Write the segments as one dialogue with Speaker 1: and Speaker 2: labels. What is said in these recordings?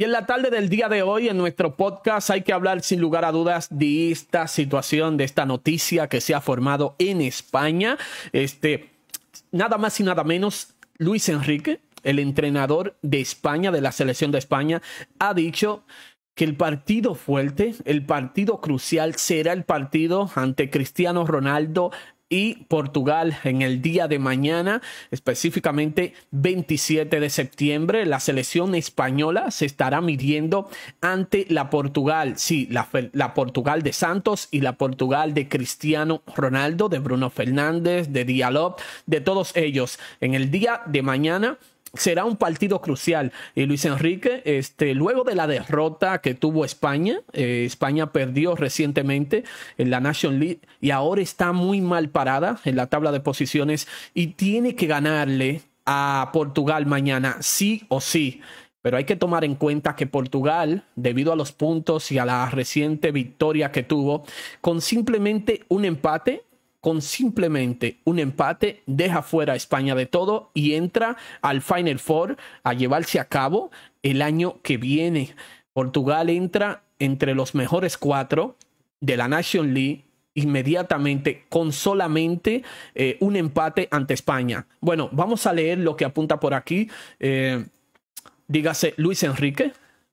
Speaker 1: Y en la tarde del día de hoy, en nuestro podcast, hay que hablar sin lugar a dudas de esta situación, de esta noticia que se ha formado en España. Este, nada más y nada menos, Luis Enrique, el entrenador de España, de la selección de España, ha dicho que el partido fuerte, el partido crucial será el partido ante Cristiano Ronaldo y Portugal en el día de mañana, específicamente 27 de septiembre. La selección española se estará midiendo ante la Portugal, sí, la, Portugal de Santos y la Portugal de Cristiano Ronaldo, de Bruno Fernández, de Dialog, de todos ellos. En el día de mañana será un partido crucial. Y Luis Enrique, este, luego de la derrota que tuvo España, eh, España perdió recientemente en la National League y ahora está muy mal parada en la tabla de posiciones y tiene que ganarle a Portugal mañana, sí o sí. Pero hay que tomar en cuenta que Portugal, debido a los puntos y a la reciente victoria que tuvo, con simplemente un empate con simplemente un empate, deja fuera a España de todo y entra al Final Four a llevarse a cabo el año que viene. Portugal entra entre los mejores cuatro de la Nation League inmediatamente con solamente eh, un empate ante España. Bueno, vamos a leer lo que apunta por aquí. Eh, dígase Luis Enrique.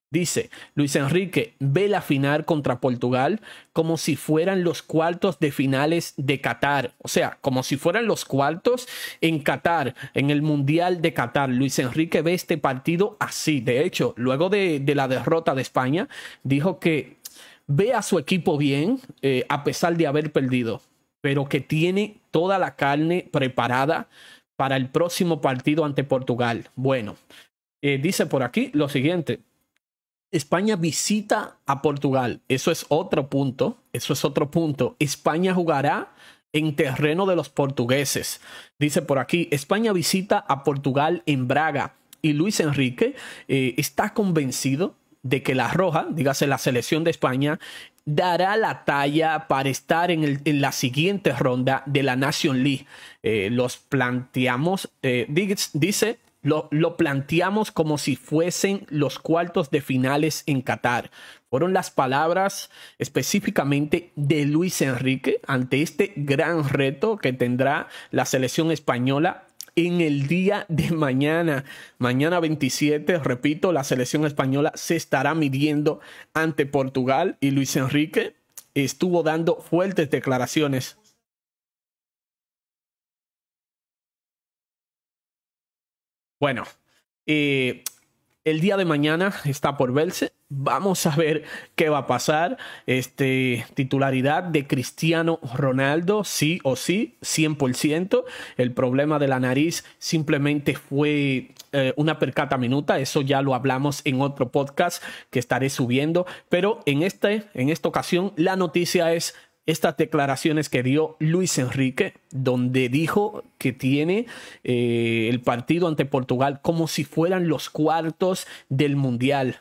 Speaker 1: Dice Luis Enrique, ve la final contra Portugal como si fueran los cuartos de finales de Qatar. O sea, como si fueran los cuartos en Qatar, en el Mundial de Qatar. Luis Enrique ve este partido así. De hecho, luego de, la derrota de España, dijo que ve a su equipo bien eh, a pesar de haber perdido, pero que tiene toda la carne preparada para el próximo partido ante Portugal. Bueno, eh, dice por aquí lo siguiente. España visita a Portugal. Eso es otro punto. Eso es otro punto. España jugará en terreno de los portugueses. Dice por aquí, España visita a Portugal en Braga. Y Luis Enrique eh, está convencido de que la Roja, dígase la selección de España, dará la talla para estar en, la siguiente ronda de la Nation League. Eh, los planteamos, eh, dice lo, planteamos como si fuesen los cuartos de finales en Qatar. Fueron las palabras específicamente de Luis Enrique ante este gran reto que tendrá la selección española en el día de mañana. Mañana 27, repito, la selección española se estará midiendo ante Portugal y Luis Enrique estuvo dando fuertes declaraciones Bueno, eh, el día de mañana está por verse. Vamos a ver qué va a pasar. Este, titularidad de Cristiano Ronaldo, sí o sí, 100%. El problema de la nariz simplemente fue eh, una percata minuta. Eso ya lo hablamos en otro podcast que estaré subiendo. Pero en, este, en esta ocasión la noticia es estas declaraciones que dio Luis Enrique, donde dijo que tiene eh, el partido ante Portugal como si fueran los cuartos del Mundial.